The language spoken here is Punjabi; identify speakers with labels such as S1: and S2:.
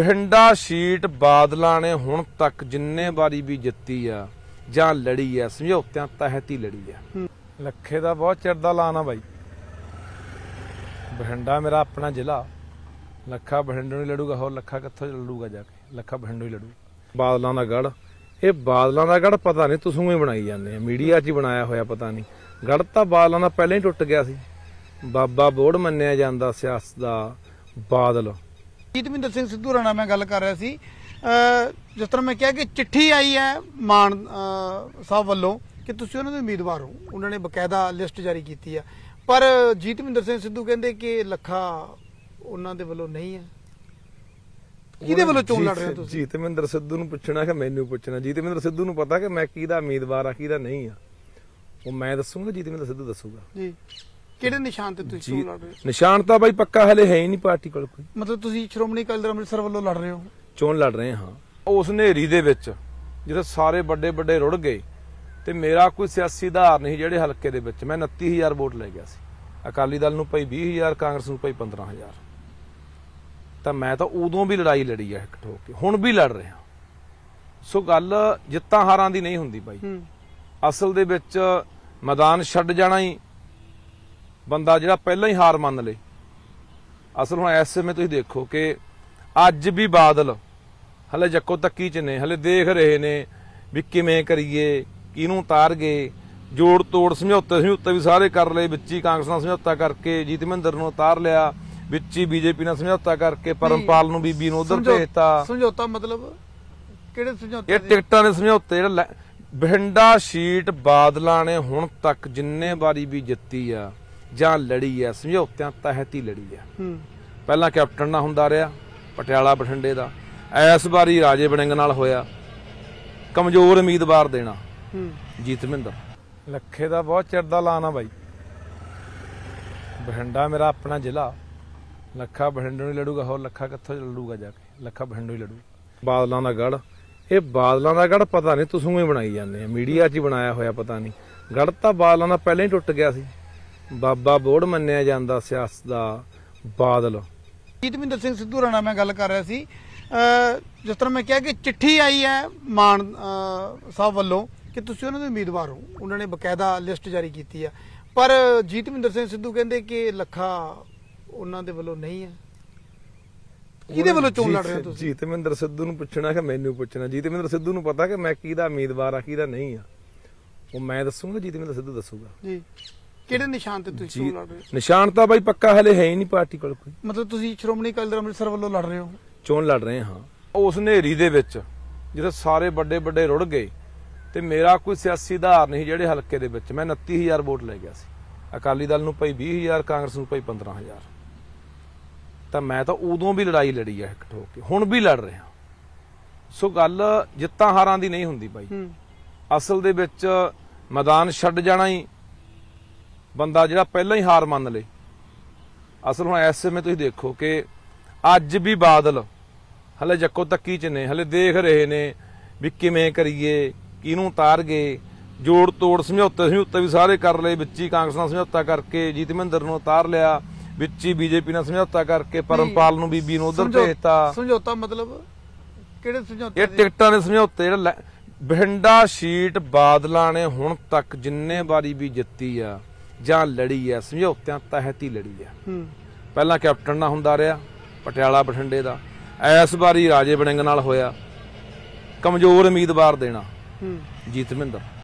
S1: ਬਹਿੰਡਾ ਸ਼ੀਟ ਬਾਦਲਾਂ ਨੇ ਹੁਣ ਤੱਕ ਜਿੰਨੇ ਵਾਰੀ ਵੀ ਜਿੱਤੀ ਆ ਜਾਂ ਲੜੀ ਆ ਸਮਝੌਤਿਆਂ ਤਹਿਤ ਹੀ ਲੜੀ ਆ ਲੱਖੇ ਦਾ ਬਹੁਤ ਚਿਰ ਦਾ ਲਾਣਾ ਬਾਈ ਬਹਿੰਡਾ ਮੇਰਾ ਆਪਣਾ ਜ਼ਿਲ੍ਹਾ ਲੱਖਾ ਬਹਿੰਡੋ ਨਹੀਂ ਲੜੂਗਾ ਹੋਰ ਲੱਖਾ ਕਿੱਥੋਂ ਲੜੂਗਾ ਜਾ ਕੇ ਲੱਖਾ ਬਹਿੰਡੋ ਹੀ ਲੜੂ ਬਾਦਲਾਂ ਦਾ ਗੜ ਇਹ ਬਾਦਲਾਂ ਦਾ ਗੜ ਪਤਾ ਨਹੀਂ ਤੁਸੀਂ ਹੀ ਬਣਾਈ ਜਾਂਦੇ ਆ ਮੀਡੀਆ 'ਚ ਹੀ ਬਣਾਇਆ ਹੋਇਆ ਪਤਾ ਨਹੀਂ ਗੜ ਤਾਂ ਬਾਦਲਾਂ ਦਾ ਪਹਿਲਾਂ ਹੀ ਟੁੱਟ ਗਿਆ ਸੀ ਬਾਬਾ ਬੋੜ ਮੰਨਿਆ ਜਾਂਦਾ ਸਿਆਸਤ ਦਾ ਬਾਦਲ
S2: ਜੀਤਵਿੰਦਰ ਸਿੰਘ ਸਿੱਧੂ ਰਾਣਾ ਮੈਂ ਗੱਲ ਕਰ ਰਿਹਾ ਸੀ ਜਿਸ ਤਰ੍ਹਾਂ ਮੈਂ ਕਿਹਾ ਕਿ ਚਿੱਠੀ ਆਈ ਹੈ ਮਾਨ ਸਾਹਿਬ ਵੱਲੋਂ ਕਿ ਤੁਸੀਂ ਉਹਨਾਂ ਦੇ ਉਮੀਦਵਾਰ ਹੋ ਉਹਨਾਂ ਨੇ ਬਕਾਇਦਾ ਲਿਸਟ ਜਾਰੀ ਕੀਤੀ ਆ ਪਰ ਜੀਤਵਿੰਦਰ ਸਿੰਘ ਸਿੱਧੂ ਕਹਿੰਦੇ ਕਿ ਲੱਖਾ ਉਹਨਾਂ ਦੇ ਵੱਲੋਂ ਨਹੀਂ ਹੈ ਕਿਹਦੇ ਵੱਲੋਂ ਚੋਣ ਲੜ ਰਹੇ ਹੋ ਤੁਸੀਂ
S1: ਜੀਤਵਿੰਦਰ ਸਿੱਧੂ ਨੂੰ ਪੁੱਛਣਾ ਕਿ ਮੈਨੂੰ ਪੁੱਛਣਾ ਜੀਤਵਿੰਦਰ ਸਿੱਧੂ ਨੂੰ ਪਤਾ ਕਿ ਮੈਂ ਕਿਹਦਾ ਉਮੀਦਵਾਰ ਆ ਕਿਹਦਾ ਨਹੀਂ ਆ ਉਹ ਮੈਂ ਦੱਸੂਗਾ ਜੀਤਵਿੰਦਰ ਸਿੱਧੂ ਦੱਸੂਗਾ
S2: ਜੀ ਕਿਹੜੇ ਨਿਸ਼ਾਨ
S1: ਤੇ ਤੁਸੀਂ ਚੋਣ ਲੜ ਰਹੇ ਹੋ ਨਿਸ਼ਾਨ ਤਾਂ ਬਾਈ ਪੱਕਾ ਹਲੇ ਹੈ ਹੀ ਨਹੀਂ ਪਾਰਟੀ ਕੋਲ ਕੋਈ
S2: ਮਤਲਬ ਤੁਸੀਂ ਸ਼੍ਰੋਮਣੀ ਕਾਲਰ ਅੰਮ੍ਰਿਤਸਰ ਵੱਲੋਂ ਲੜ
S1: ਰਹੇ ਹੋ ਚੋਣ ਲੜ ਰਹੇ ਹਾਂ ਉਸ ਨੇਰੀ ਦੇ ਵਿੱਚ ਜਦੋਂ ਸਾਰੇ ਵੱਡੇ ਵੱਡੇ ਰੁੜ ਗਏ ਤੇ ਮੇਰਾ ਕੋਈ ਸਿਆਸੀ ਆਧਾਰ ਨਹੀਂ ਜਿਹੜੇ ਹਲਕੇ ਦੇ ਵਿੱਚ ਮੈਂ 29000 ਵੋਟ ਲੈ ਗਿਆ ਸੀ ਅਕਾਲੀ ਦਲ ਨੂੰ ਪਈ 20000 ਕਾਂਗਰਸ ਨੂੰ ਪਈ 15000 ਤਾਂ ਮੈਂ ਤਾਂ ਉਦੋਂ ਵੀ ਲੜਾਈ ਲੜੀ ਹੈ ਇਕੱਠ ਠੋਕ ਕੇ ਹੁਣ ਵੀ ਲੜ ਰਿਹਾ ਸੋ ਗੱਲ ਜਿੱਤਾਂ ਹਾਰਾਂ ਦੀ ਨਹੀਂ ਹੁੰਦੀ ਬਾਈ ਅਸਲ ਦੇ ਵਿੱਚ ਮੈਦਾਨ ਛੱਡ ਜਾਣਾ ਹੀ ਬੰਦਾ ਜਿਹੜਾ ਪਹਿਲਾਂ ਹੀ ਹਾਰ ਮੰਨ ਲੇ ਅਸਲ ਹੁਣ ਐਸੇ ਮੈਂ ਤੁਸੀਂ ਦੇਖੋ ਕਿ ਅੱਜ ਵੀ ਬਾਦਲ ਹਲੇ ਜੱਕੋ ਤੱਕੀ ਚ ਨੇ ਹਲੇ ਦੇਖ ਰਹੇ ਨੇ ਵੀ ਕਿਵੇਂ ਕਰੀਏ ਕਿਹਨੂੰ ਉਤਾਰ ਗਏ ਜੋੜ ਤੋੜ ਸਮਝੌਤੇ ਸਮਝੌਤੇ ਵੀ ਸਾਰੇ ਕਰ ਲਏ ਵਿੱਚ ਹੀ ਕਾਂਗਰਸ ਨਾਲ ਸਮਝੌਤਾ ਕਰਕੇ ਜੀਤਮਿੰਦਰ ਨੂੰ ਉਤਾਰ ਲਿਆ ਵਿੱਚ ਹੀ ਬੀਜੇਪੀ ਨਾਲ ਸਮਝੌਤਾ ਕਰਕੇ ਪਰਮਪਾਲ ਨੂੰ ਬੀਬੀ ਨੂੰ ਉਧਰ ਭੇਜਤਾ
S2: ਸਮਝੌਤਾ ਮਤਲਬ ਕਿਹੜੇ ਸਮਝੌਤੇ ਇਹ
S1: ਟਿਕਟਾਂ ਦੇ ਸਮਝੌਤੇ ਜਿਹੜਾ ਬਹਿੰਡਾ ਸ਼ੀਟ ਬਾਦਲਾਂ ਨੇ ਹੁਣ ਤੱਕ ਜਿੰਨੇ ਵਾਰੀ ਵੀ ਜਿੱਤੀ ਆ ਜਾਂ ਲੜੀ ਹੈ ਸਮਝੌਤਿਆਂ ਤਹਿਤ ਹੀ ਲੜੀ ਹੈ ਪਹਿਲਾਂ ਕੈਪਟਨ ਨਾਲ ਹੁੰਦਾ ਰਿਹਾ ਪਟਿਆਲਾ ਬਠਿੰਡੇ ਦਾ ਐਸ ਵਾਰੀ ਰਾਜੇ ਬਣਿੰਗ ਨਾਲ ਹੋਇਆ ਕਮਜ਼ੋਰ ਉਮੀਦਵਾਰ ਦੇਣਾ ਜੀਤਮਿੰਦਰ ਲੱਖੇ ਦਾ ਬਹੁਤ ਚਿਰ ਦਾ ਲਾਣਾ ਬਾਈ ਬਠਿੰਡਾ ਮੇਰਾ ਆਪਣਾ ਜ਼ਿਲ੍ਹਾ ਲੱਖਾ ਬਠਿੰਡੇ ਨਹੀਂ ਲੜੂਗਾ ਹੋਰ ਲੱਖਾ ਕਿੱਥੋਂ ਲੜੂਗਾ ਜਾ ਕੇ ਲੱਖਾ ਬਠਿੰਡੇ ਹੀ ਲੜੂ ਬਾਦਲਾਂ ਦਾ ਗੜ ਇਹ ਬਾਦਲਾਂ ਦਾ ਗੜ ਪਤਾ ਨਹੀਂ ਤੁਸੀਂ ਹੀ ਬਣਾਈ ਜਾਂਦੇ ਆ ਮੀਡੀਆ 'ਚ ਹੀ ਬਣਾਇਆ ਹੋਇਆ ਪਤਾ ਨਹੀਂ ਗੜ ਤਾਂ ਬਾਦਲਾਂ ਦਾ ਪਹਿਲਾਂ ਹੀ ਟੁੱਟ ਗਿਆ ਸੀ ਬਾਬਾ ਬੋੜ ਮੰਨਿਆ ਜਾਂਦਾ ਸਿਆਸਤ ਦਾ ਬਾਦਲ
S2: ਜੀਤਵਿੰਦਰ ਸਿੰਘ ਸਿੱਧੂ ਰਾਣਾ ਮੈਂ ਗੱਲ ਕਰ ਰਿਹਾ ਸੀ ਜਿਸ ਤਰ੍ਹਾਂ ਮੈਂ ਕਿਹਾ ਕਿ ਚਿੱਠੀ ਆਈ ਹੈ ਮਾਨ ਸਾਹਿਬ ਵੱਲੋਂ ਕਿ ਤੁਸੀਂ ਉਹਨਾਂ ਦੇ ਉਮੀਦਵਾਰ ਹੋ ਉਹਨਾਂ ਨੇ ਬਕਾਇਦਾ ਲਿਸਟ ਜਾਰੀ ਕੀਤੀ ਆ ਪਰ ਜੀਤਵਿੰਦਰ ਸਿੰਘ ਸਿੱਧੂ ਕਹਿੰਦੇ ਕਿ ਲੱਖਾ ਉਹਨਾਂ ਦੇ ਵੱਲੋਂ ਨਹੀਂ ਹੈ ਕਿਹਦੇ ਵੱਲੋਂ ਚੋਣ ਲੜ ਰਹੇ ਹੋ ਤੁਸੀਂ
S1: ਜੀਤਵਿੰਦਰ ਸਿੱਧੂ ਨੂੰ ਪੁੱਛਣਾ ਕਿ ਮੈਨੂੰ ਪੁੱਛਣਾ ਜੀਤਵਿੰਦਰ ਸਿੱਧੂ ਨੂੰ ਪਤਾ ਕਿ ਮੈਂ ਕਿਹਦਾ ਉਮੀਦਵਾਰ ਆ ਕਿਹਦਾ ਨਹੀਂ ਆ ਉਹ ਮੈਂ ਦੱਸੂਗਾ ਜੀਤਵਿੰਦਰ ਸਿੱਧੂ ਦੱਸੂਗਾ
S2: ਜੀ ਕਿਹੜੇ ਨਿਸ਼ਾਨ ਤੇ ਤੁਸੀਂ ਚੋਣ ਲੜ
S1: ਰਹੇ ਹੋ ਨਿਸ਼ਾਨ ਤਾਂ ਬਾਈ ਪੱਕਾ ਹਲੇ ਹੈ ਹੀ ਨਹੀਂ ਪਾਰਟੀ ਕੋਲ ਕੋਈ
S2: ਮਤਲਬ ਤੁਸੀਂ ਸ਼੍ਰੋਮਣੀ ਅਕਾਲੀ ਦਲ ਅੰਮ੍ਰਿਤਸਰ ਵੱਲੋਂ ਲੜ ਰਹੇ ਹੋ
S1: ਚੋਣ ਲੜ ਰਹੇ ਹਾਂ ਉਸ ਹਨੇਰੀ ਦੇ ਵਿੱਚ ਜਦੋਂ ਸਾਰੇ ਵੱਡੇ ਵੱਡੇ ਰੁੜ ਗਏ ਤੇ ਮੇਰਾ ਕੋਈ ਸਿਆਸੀ ਆਧਾਰ ਨਹੀਂ ਜਿਹੜੇ ਹਲਕੇ ਦੇ ਵਿੱਚ ਮੈਂ 29000 ਵੋਟ ਲੈ ਗਿਆ ਸੀ ਅਕਾਲੀ ਦਲ ਨੂੰ ਪਈ 20000 ਕਾਂਗਰਸ ਨੂੰ ਪਈ 15000 ਤਾਂ ਮੈਂ ਤਾਂ ਉਦੋਂ ਵੀ ਲੜਾਈ ਲੜੀ ਆ ਇਕੱਠ ਹੋ ਕੇ ਹੁਣ ਵੀ ਲੜ ਰਿਹਾ ਸੋ ਗੱਲ ਜਿੱਤਾਂ ਹਾਰਾਂ ਦੀ ਨਹੀਂ ਹੁੰਦੀ ਬਾਈ ਅਸਲ ਦੇ ਵਿੱਚ ਮੈਦਾਨ ਛੱਡ ਜਾਣਾ ਹੀ ਬੰਦਾ ਜਿਹੜਾ ਪਹਿਲਾਂ ਹੀ ਹਾਰ ਮੰਨ ਲੇ ਅਸਲ ਹੁਣ ਇਸ ਸਮੇਂ ਤੁਸੀਂ ਦੇਖੋ ਕਿ ਅੱਜ ਵੀ ਬਾਦਲ ਹਲੇ ਜੱਕੋ ਤੱਕੀ ਚ ਨੇ ਹਲੇ ਦੇਖ ਰਹੇ ਨੇ ਵੀ ਕਿਵੇਂ ਕਰੀਏ ਕਿਹਨੂੰ ਉਤਾਰ ਗਏ ਜੋੜ ਤੋੜ ਸਮਝੌਤੇ ਸਮਝੌਤੇ ਵੀ ਸਾਰੇ ਕਰ ਲਏ ਵਿੱਚ ਹੀ ਕਾਂਗਰਸ ਨਾਲ ਸਮਝੌਤਾ ਕਰਕੇ ਜੀਤ ਮਹਿੰਦਰ ਨੂੰ ਉਤਾਰ ਲਿਆ ਵਿੱਚ ਹੀ ਬੀਜੇਪੀ ਨਾਲ ਸਮਝੌਤਾ ਕਰਕੇ ਪਰਮਪਾਲ ਨੂੰ ਬੀਬੀ ਨੂੰ ਉਧਰ ਭੇਜਤਾ
S2: ਸਮਝੌਤਾ ਮਤਲਬ ਕਿਹੜੇ ਸਮਝੌਤੇ ਇਹ ਟਿਕਟਾਂ
S1: ਦੇ ਸਮਝੌਤੇ ਜਿਹੜਾ ਬਹਿੰਡਾ ਸ਼ੀਟ ਬਾਦਲਾਂ ਨੇ ਹੁਣ ਤੱਕ ਜਿੰਨੇ ਵਾਰੀ ਵੀ ਜਿੱਤੀ ਆ ਜਾਂ ਲੜੀ ਹੈ ਸਮਝੌਤਿਆਂ ਤਹਿਤ ਹੀ ਲੜੀ ਹੈ ਪਹਿਲਾਂ ਕੈਪਟਨ ਨਾਲ ਹੁੰਦਾ ਰਿਹਾ ਪਟਿਆਲਾ ਬਠਿੰਡੇ ਦਾ ਐਸ ਵਾਰੀ ਰਾਜੇ ਬਣਿੰਗ ਨਾਲ ਹੋਇਆ ਕਮਜ਼ੋਰ ਉਮੀਦਵਾਰ ਦੇਣਾ ਜੀਤਮਿੰਦਰ